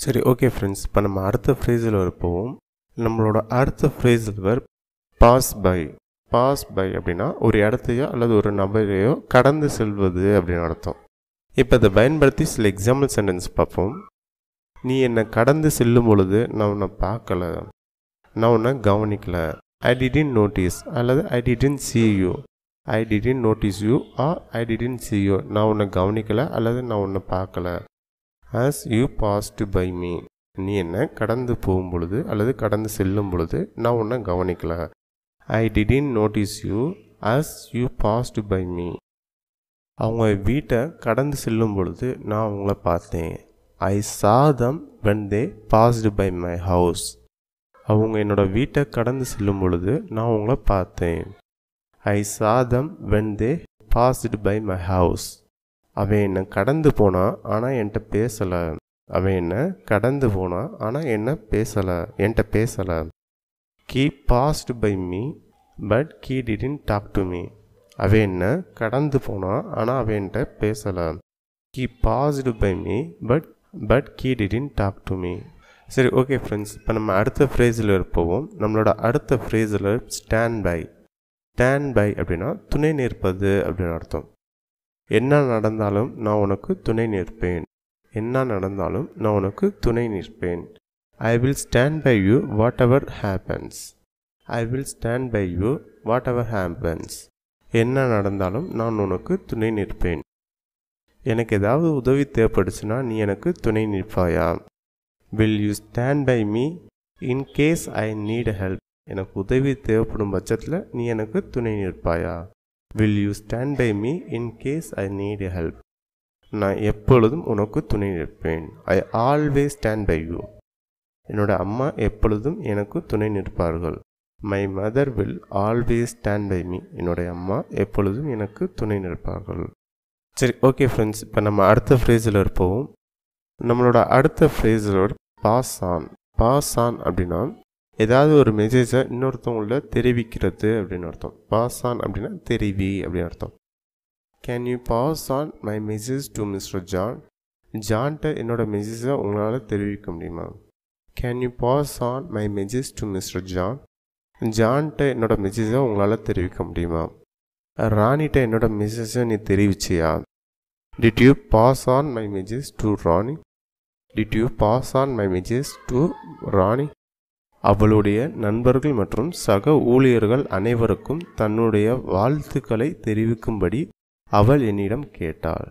சரி ஓகே ஃப்ரெண்ட்ஸ் இப்போ நம்ம அடுத்த ஃப்ரீஸில் வரப்போவோம் நம்மளோட அடுத்த ஃப்ரீஸில் வர பாஸ் பை பாஸ் பை அப்படின்னா ஒரு இடத்தையோ அல்லது ஒரு நபரையோ கடந்து செல்வது அப்படின்னு அர்த்தம் இப்போ அதை பயன்படுத்தி சில எக்ஸாம்பிள் சென்டென்ஸ் பார்ப்போம் நீ என்னை கடந்து செல்லும் பொழுது நான் உன்னை பார்க்கல நான் உன்னை கவனிக்கலை ஐ டிடின் நோட்டீஸ் அல்லது I didn't see you I didn't notice you or I didn't see you நான் உன்னை கவனிக்கலை அல்லது நான் உன்னை பார்க்கல as you passed by me நீ என்னை கடந்து போகும் பொழுது அல்லது கடந்து செல்லும் பொழுது நான் உன்னை கவனிக்கலை I didn't notice you as you passed by me அவங்க வீட்டை கடந்து செல்லும் பொழுது நான் அவங்கள பார்த்தேன் I saw them when they passed by my house அவங்க என்னோட வீட்டை கடந்து செல்லும் பொழுது நான் அவங்கள பார்த்தேன் I saw them when they passed by my house அவன் என்னை கடந்து போனான் ஆனால் என்கிட்ட பேசலை அவன் என்னை கடந்து போனான் ஆனால் என்ன பேசலை என்கிட்ட பேசலை he passed by me but he didn't talk to me அவன் என்ன கடந்து போனான் ஆனால் அவன்கிட்ட பேசலை he passed by me but but he didn't talk to me சரி ஓகே ஃப்ரெண்ட்ஸ் இப்போ நம்ம அடுத்த ஃப்ரேஸில் இருப்போவோம் நம்மளோட அடுத்த ஃப்ரேஸில் ஸ்டாண்ட் பை ஸ்டாண்ட் பை அப்படின்னா துணை நிற்பது அப்படின்னு அர்த்தம் என்ன நடந்தாலும் நான் உனக்கு துணை நிற்பேன் என்ன நடந்தாலும் நான் உனக்கு துணை நிற்பேன் I will stand by you whatever happens I will stand by you whatever happens என்ன நடந்தாலும் நான் உனக்கு துணை நிற்பேன் எனக்கு ஏதாவது உதவி தேவைப்படுச்சுன்னா நீ எனக்கு துணை நிற்பாயா will you stand by me in case I need help எனக்கு உதவி தேவைப்படும் பட்சத்தில் நீ எனக்கு துணை நிற்பாயா will you stand by me in case I need help நான் எப்பொழுதும் உனக்கு துணை நிற்பேன் I always stand by you என்னோட அம்மா எப்பொழுதும் எனக்கு துணை நிற்பார்கள் my mother will always stand by me என்னுடைய அம்மா எப்பொழுதும் எனக்கு துணை நிற்பார்கள் சரி ஓகே ஃப்ரெண்ட்ஸ் இப்போ நம்ம அடுத்த ஃப்ரேஸில் இருப்போம் நம்மளோட அடுத்த ஃப்ரேஸில் பாஸ் ஆன் பாஸ் ஆன் அப்படின்னா ஏதாவது ஒரு மெசேஜை இன்னொருத்தவங்கள தெரிவிக்கிறது அப்படின்னு அர்த்தம் பாஸ் ஆன் அப்படின்னா தெரிவி அப்படின்னு அர்த்தம் can you pass on my message to mister John ஜான்கிட்ட என்னோட மெசேஜை உங்களால் தெரிவிக்க முடியுமா can you pass on my message to mister John ஜான்கிட்ட என்னோட மெசேஜை உங்களால் தெரிவிக்க முடியுமா ராணிகிட்ட என்னோட மெசேஜை நீ தெரிவிச்சியா did you pass on my message to Rani did you pass on my message to Rani அவளுடைய நண்பர்கள் மற்றும் சக ஊழியர்கள் அனைவருக்கும் தன்னுடைய வாழ்த்துக்களை தெரிவிக்கும்படி அவள் என்னிடம் கேட்டாள்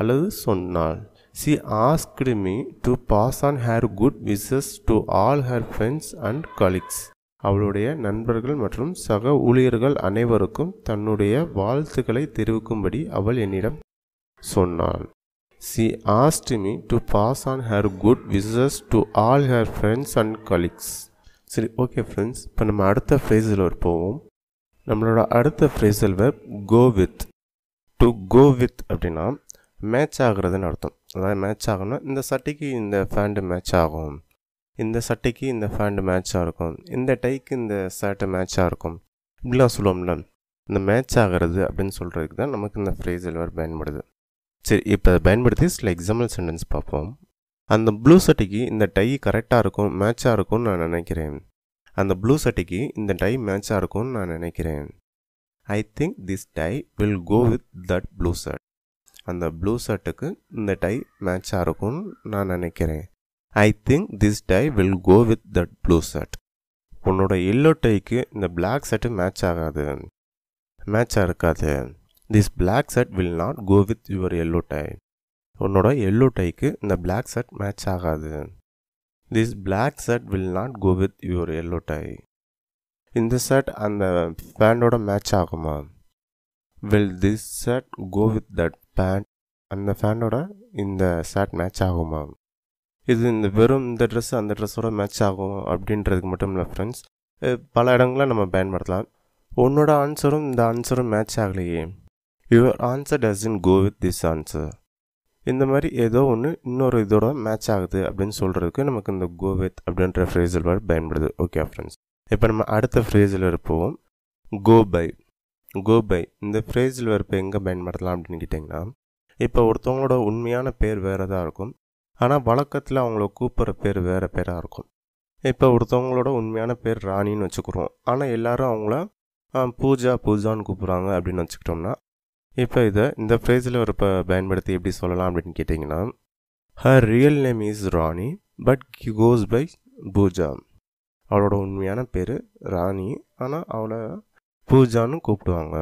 அல்லது சொன்னாள் She asked me to pass on her good wishes to all her friends and colleagues. அவளுடைய நண்பர்கள் மற்றும் சக ஊழியர்கள் அனைவருக்கும் தன்னுடைய வாழ்த்துக்களை தெரிவிக்கும்படி அவள் என்னிடம் சொன்னாள் she asked me to pass on her good wishes to all her friends and colleagues சரி ஓகே ஃப்ரெண்ட்ஸ் இப்போ நம்ம அடுத்த ஃப்ரேஸில் போவோம் நம்மளோட அடுத்த ஃப்ரேஸில் வெப் go with to go with அப்படின்னா மேட்ச் ஆகுறதுன்னு அர்த்தம் அதாவது மேட்ச் ஆகணும் இந்த சட்டைக்கு இந்த ஃபேண்டு மேட்ச் ஆகும் இந்த சட்டைக்கு இந்த ஃபேண்டு மேட்சாக இருக்கும் இந்த டைக்கு இந்த ஷர்ட்டு மேட்சாக இருக்கும் இப்படிலாம் சொல்லுவோம்ல இந்த மேட்ச் ஆகிறது அப்படின்னு சொல்கிறதுக்கு தான் நமக்கு இந்த ஃப்ரேஸ் எல்லோரும் பயன்படுது சரி இப்போ அதை பயன்படுத்தி சில எக்ஸாம்பிள் சென்டென்ஸ் பார்ப்போம் அந்த ப்ளூ சட்டைக்கு இந்த டை கரெக்டாக இருக்கும் மேட்சாக இருக்கும்னு நான் நினைக்கிறேன் அந்த ப்ளூ சட்டைக்கு இந்த டை மேட்சாக இருக்கும்னு நான் நினைக்கிறேன் I think this tie will go with that blue shirt அந்த ப்ளூ ஷர்ட்டுக்கு இந்த டை மேட்சாக இருக்கும்னு நான் நினைக்கிறேன் I think this tie will go with that blue shirt உன்னோட எல்லோ டைக்கு இந்த பிளாக் ஷர்ட்டு மேட்ச் ஆகாது மேட்சாக இருக்காது this black shirt will not go with your yellow tie உன்னோட எல்லோ டைக்கு இந்த பிளாக் ஷர்ட் மேட்ச் ஆகாது this black shirt will not go with your yellow tie இந்த ஷர்ட் அந்த பேண்டோட மேட்ச் ஆகுமா will this shirt go with that pant அந்த ஃபேண்டோட இந்த ஷர்ட் மேட்ச் ஆகுமா இது இந்த வெறும் இந்த ட்ரெஸ் அந்த ட்ரெஸ்ஸோட மேட்ச் ஆகும் அப்படின்றதுக்கு மட்டும் இல்லை ஃப்ரெண்ட்ஸ் பல இடங்களில் நம்ம பயன்படுத்தலாம் உன்னோட ஆன்சரும் இந்த ஆன்சரும் மேட்ச் ஆகலையே your answer doesn't go with this answer இந்த மாதிரி ஏதோ ஒன்று இன்னொரு இதோட மேட்ச் ஆகுது அப்படின்னு சொல்கிறதுக்கு நமக்கு இந்த கோ வித் அப்படின்ற ஃப்ரேஸில் பயன்படுது ஓகே ஃப்ரெண்ட்ஸ் இப்போ நம்ம அடுத்த ஃப்ரேஸில் இருப்போம் கோ பை கோ பை இந்த ஃப்ரேஸில் வெறுப்பு எங்கே பயன்படுத்தலாம் அப்படின்னு கேட்டிங்கன்னா இப்போ ஒருத்தவங்களோட உண்மையான பேர் வேறு தான் இருக்கும் ஆனால் வழக்கத்தில் அவங்கள கூப்பிட்ற பேர் வேறு பேராக இருக்கும் இப்போ ஒருத்தவங்களோட உண்மையான பேர் ராணின்னு வச்சுக்கிறோம் ஆனால் எல்லோரும் அவங்கள பூஜா பூஜான்னு கூப்பிட்றாங்க அப்படின்னு வச்சுக்கிட்டோம்னா இப்போ இதை இந்த ஃப்ரேஸில் ஒரு பயன்படுத்தி எப்படி சொல்லலாம் அப்படின்னு கேட்டிங்கன்னா her real name is Rani but goes by Pooja அவளோட உண்மையான பேர் ராணி ஆனால் அவளை பூஜான்னு கூப்பிடுவாங்க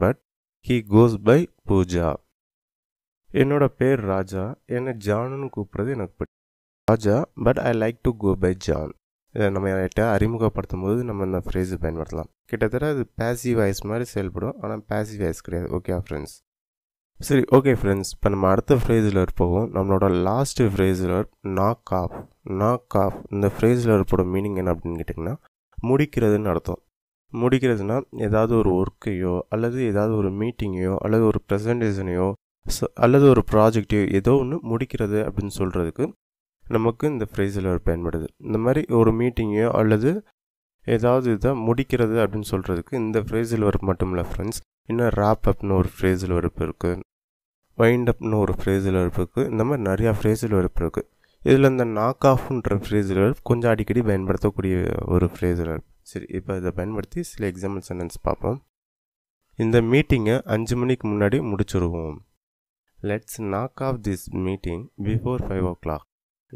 but he goes by Pooja என்னோட பேர் ராஜா என்னை ஜானுன்னு கூப்பிட்றது எனக்கு பிடிக்கும் Raja but I like to go by John இதை நம்ம கிட்ட அறிமுகப்படுத்தும் போது நம்ம இந்த ஃப்ரேஸு பயன்படுத்தலாம் கிட்டத்தட்ட அது பேசிவ் வாய்ஸ் மாதிரி செயல்படும் ஆனால் பேசிவ் வாய்ஸ் கிடையாது ஓகே ஃப்ரெண்ட்ஸ் சரி ஓகே ஃப்ரெண்ட்ஸ் இப்போ நம்ம அடுத்த ஃப்ரேஸில் இருப்போம் நம்மளோட லாஸ்ட்டு ஃப்ரேஸில் நாக் ஆஃப் நாக் ஆஃப் இந்த ஃப்ரேஸில் இருப்போட மீனிங் என்ன அப்படின்னு கேட்டிங்கன்னா முடிக்கிறதுன்னு அர்த்தம் முடிக்கிறதுனா ஏதாவது ஒரு ஒர்க்கையோ அல்லது ஏதாவது ஒரு மீட்டிங்கையோ அல்லது ஒரு ப்ரெசன்டேஷனையோ அல்லது ஒரு ப்ராஜெக்டையோ ஏதோ ஒன்று முடிக்கிறது அப்படின்னு சொல்கிறதுக்கு நமக்கு இந்த ஃப்ரேஸில் பயன்படுது இந்த மாதிரி ஒரு மீட்டிங்கையோ அல்லது ஏதாவது இதை முடிக்கிறது அப்படின்னு சொல்கிறதுக்கு இந்த ஃப்ரேஸில் வரப்பு மட்டும் இல்லை ஃப்ரெண்ட்ஸ் இன்னும் ரேப் அப்னு ஒரு ஃப்ரேஸில் வரப்பு இருக்குது வைண்ட் அப்னு ஒரு ஃப்ரேஸில் வரப்பு இருக்குது இந்த மாதிரி நிறையா ஃப்ரேஸில் வரப்பு இருக்குது இதில் இந்த நாக் ஆஃப்ன்ற ஃப்ரேஸில் கொஞ்சம் அடிக்கடி பயன்படுத்தக்கூடிய ஒரு ஃப்ரேஸில் வரப்பு சரி இப்போ இதை பயன்படுத்தி சில எக்ஸாம்பிள் சென்டென்ஸ் பார்ப்போம் இந்த மீட்டிங்கை அஞ்சு மணிக்கு முன்னாடி முடிச்சுருவோம் let's knock off this meeting before five o'clock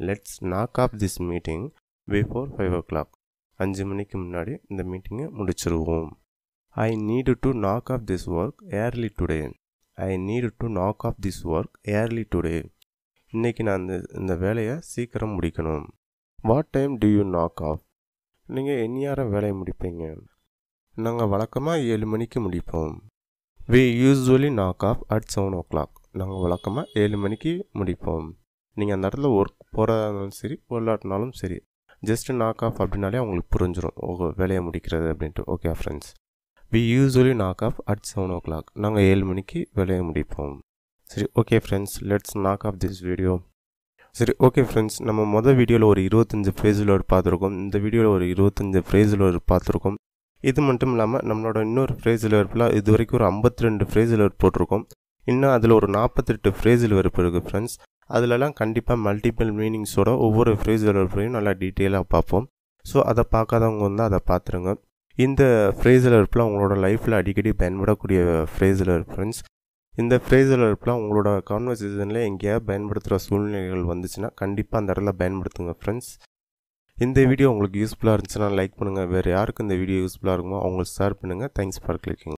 let's knock off this meeting before five o'clock அஞ்சு மணிக்கு முன்னாடி இந்த மீட்டிங்கை முடிச்சிருவோம் I need to knock off this work early today I need to knock off this work early today இன்றைக்கி நான் இந்த இந்த வேலையை சீக்கிரம் முடிக்கணும் what time do you knock off நீங்கள் எந்நேரம் வேலையை முடிப்பீங்க நாங்கள் வழக்கமாக ஏழு மணிக்கு முடிப்போம் we usually knock off at seven o'clock நாங்கள் வழக்கமாக ஏழு மணிக்கு முடிப்போம் நீங்கள் அந்த இடத்துல ஒர்க் போகிறதா இருந்தாலும் சரி பொருளாட்டினாலும் சரி ஜஸ்ட் நாக் ஆஃப் அப்படின்னாலே அவங்களுக்கு புரிஞ்சிடும் ஓ வேலையை முடிக்கிறது அப்படின்ட்டு okay friends we usually knock off at seven o'clock நாங்கள் ஏழு மணிக்கு வேலையை முடிப்போம் சரி okay friends let's knock off this video சரி ஓகே ஃப்ரெண்ட்ஸ் நம்ம மொதல் வீடியோவில் ஒரு இருபத்தஞ்சி ஃப்ரேஸில் ஒரு பார்த்துருக்கோம் இந்த வீடியோவில் ஒரு இருபத்தஞ்சி ஃப்ரேஸில் ஒரு பார்த்துருக்கோம் இது மட்டும் இல்லாமல் நம்மளோட இன்னொரு ஃப்ரேஸில் இருப்பில் இது வரைக்கும் ஒரு ஐம்பத்தி ரெண்டு ஃப்ரேஸில் போட்டிருக்கோம் இன்னும் அதில் ஒரு நாற்பத்தெட்டு ஃப்ரேஸில் வெறுப்பு இருக்குது ஃப்ரெண்ட்ஸ் அதிலலாம் கண்டிப்பாக மல்டிபிள் மீனிங்ஸோட ஒவ்வொரு ஃப்ரேஸில் வெறுப்பையும் நல்லா டீட்டெயிலாக பார்ப்போம் ஸோ அதை பார்க்காதவங்க வந்து அதை பார்த்துருங்க இந்த ஃப்ரேஸில் இருப்பில் உங்களோட லைஃப்பில் அடிக்கடி பயன்படக்கூடிய ஃப்ரேஸில் ஃப்ரெண்ட்ஸ் இந்த ஃப்ரேஸில் இருக்கலாம் உங்களோட கான்வர்சேஷனில் எங்கேயாவது பயன்படுத்துகிற சூழ்நிலைகள் வந்துச்சுன்னா கண்டிப்பாக அந்த இடத்துல பயன்படுத்துங்க ஃப்ரெண்ட்ஸ் இந்த வீடியோ உங்களுக்கு யூஸ்ஃபுல்லாக இருந்துச்சுன்னா லைக் பண்ணுங்கள் வேறு யாருக்கு இந்த வீடியோ யூஸ்ஃபுல்லாக இருக்குமோ அவங்களுக்கு ஷேர் பண்ணுங்கள் தேங்க்ஸ் ஃபார் கிளிக்கிங்